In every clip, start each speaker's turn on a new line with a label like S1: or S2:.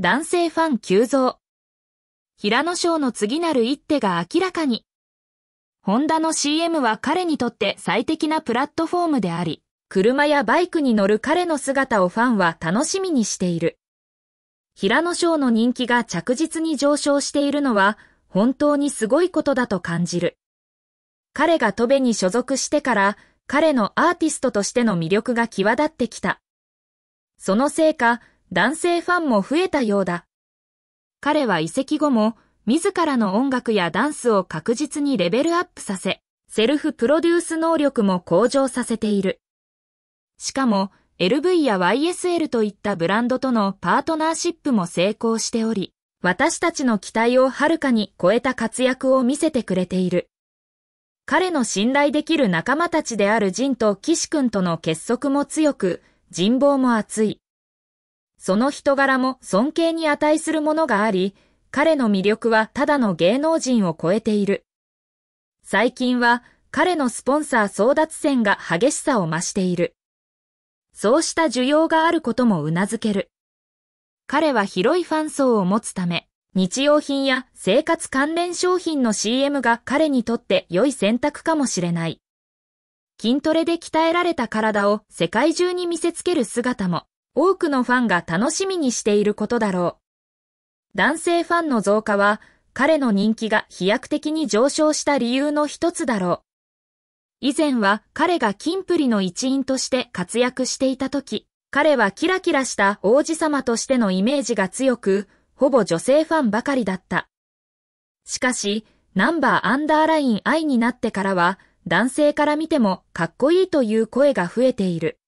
S1: 男性ファン急増。平野賞の次なる一手が明らかに。ホンダの CM は彼にとって最適なプラットフォームであり、車やバイクに乗る彼の姿をファンは楽しみにしている。平野賞の人気が着実に上昇しているのは、本当にすごいことだと感じる。彼がトベに所属してから、彼のアーティストとしての魅力が際立ってきた。そのせいか、男性ファンも増えたようだ。彼は移籍後も自らの音楽やダンスを確実にレベルアップさせ、セルフプロデュース能力も向上させている。しかも、LV や YSL といったブランドとのパートナーシップも成功しており、私たちの期待をはるかに超えた活躍を見せてくれている。彼の信頼できる仲間たちであるジンと岸君との結束も強く、人望も厚い。その人柄も尊敬に値するものがあり、彼の魅力はただの芸能人を超えている。最近は彼のスポンサー争奪戦が激しさを増している。そうした需要があることも頷ける。彼は広いファン層を持つため、日用品や生活関連商品の CM が彼にとって良い選択かもしれない。筋トレで鍛えられた体を世界中に見せつける姿も多くのファンが楽しみにしていることだろう。男性ファンの増加は、彼の人気が飛躍的に上昇した理由の一つだろう。以前は彼がキンプリの一員として活躍していた時、彼はキラキラした王子様としてのイメージが強く、ほぼ女性ファンばかりだった。しかし、ナンバーアンダーライン愛になってからは、男性から見てもかっこいいという声が増えている。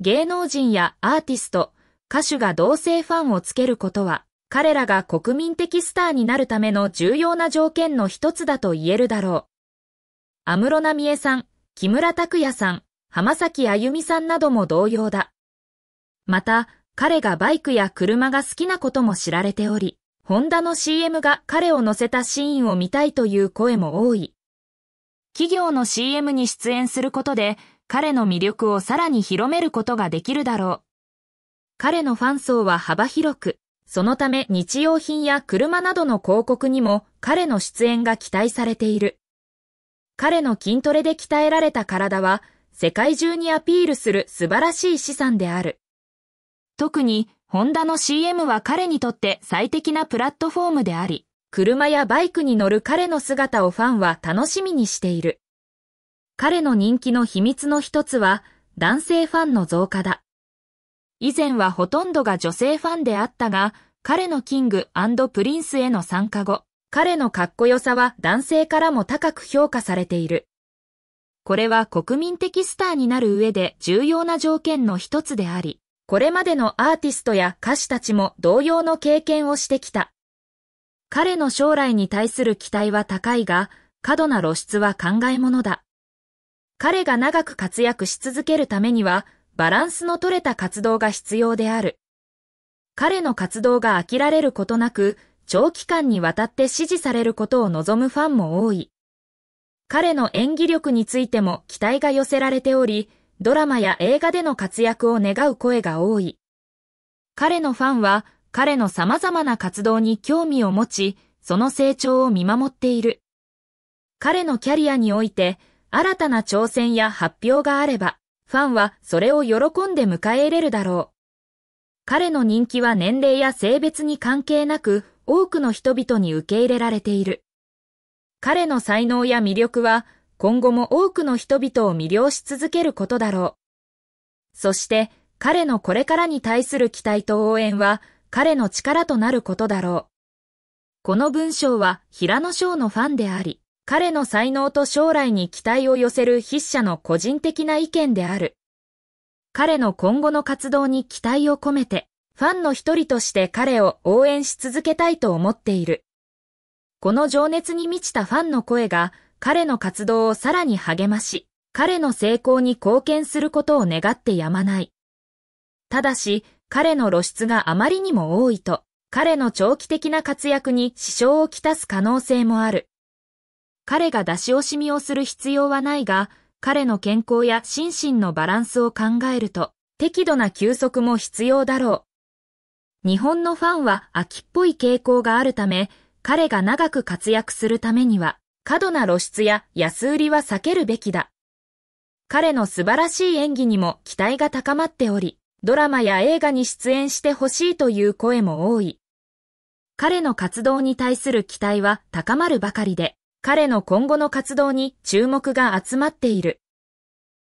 S1: 芸能人やアーティスト、歌手が同性ファンをつけることは、彼らが国民的スターになるための重要な条件の一つだと言えるだろう。安室奈美恵さん、木村拓哉さん、浜崎あゆみさんなども同様だ。また、彼がバイクや車が好きなことも知られており、ホンダの CM が彼を乗せたシーンを見たいという声も多い。企業の CM に出演することで、彼の魅力をさらに広めることができるだろう。彼のファン層は幅広く、そのため日用品や車などの広告にも彼の出演が期待されている。彼の筋トレで鍛えられた体は世界中にアピールする素晴らしい資産である。特にホンダの CM は彼にとって最適なプラットフォームであり、車やバイクに乗る彼の姿をファンは楽しみにしている。彼の人気の秘密の一つは男性ファンの増加だ。以前はほとんどが女性ファンであったが、彼のキングプリンスへの参加後、彼のかっこよさは男性からも高く評価されている。これは国民的スターになる上で重要な条件の一つであり、これまでのアーティストや歌手たちも同様の経験をしてきた。彼の将来に対する期待は高いが、過度な露出は考えものだ。彼が長く活躍し続けるためには、バランスの取れた活動が必要である。彼の活動が飽きられることなく、長期間にわたって支持されることを望むファンも多い。彼の演技力についても期待が寄せられており、ドラマや映画での活躍を願う声が多い。彼のファンは彼の様々な活動に興味を持ち、その成長を見守っている。彼のキャリアにおいて、新たな挑戦や発表があれば、ファンはそれを喜んで迎え入れるだろう。彼の人気は年齢や性別に関係なく、多くの人々に受け入れられている。彼の才能や魅力は、今後も多くの人々を魅了し続けることだろう。そして、彼のこれからに対する期待と応援は、彼の力となることだろう。この文章は平野翔のファンであり、彼の才能と将来に期待を寄せる筆者の個人的な意見である。彼の今後の活動に期待を込めて、ファンの一人として彼を応援し続けたいと思っている。この情熱に満ちたファンの声が彼の活動をさらに励まし、彼の成功に貢献することを願ってやまない。ただし、彼の露出があまりにも多いと、彼の長期的な活躍に支障をきたす可能性もある。彼が出し惜しみをする必要はないが、彼の健康や心身のバランスを考えると、適度な休息も必要だろう。日本のファンは秋っぽい傾向があるため、彼が長く活躍するためには、過度な露出や安売りは避けるべきだ。彼の素晴らしい演技にも期待が高まっており、ドラマや映画に出演してほしいという声も多い。彼の活動に対する期待は高まるばかりで、彼の今後の活動に注目が集まっている。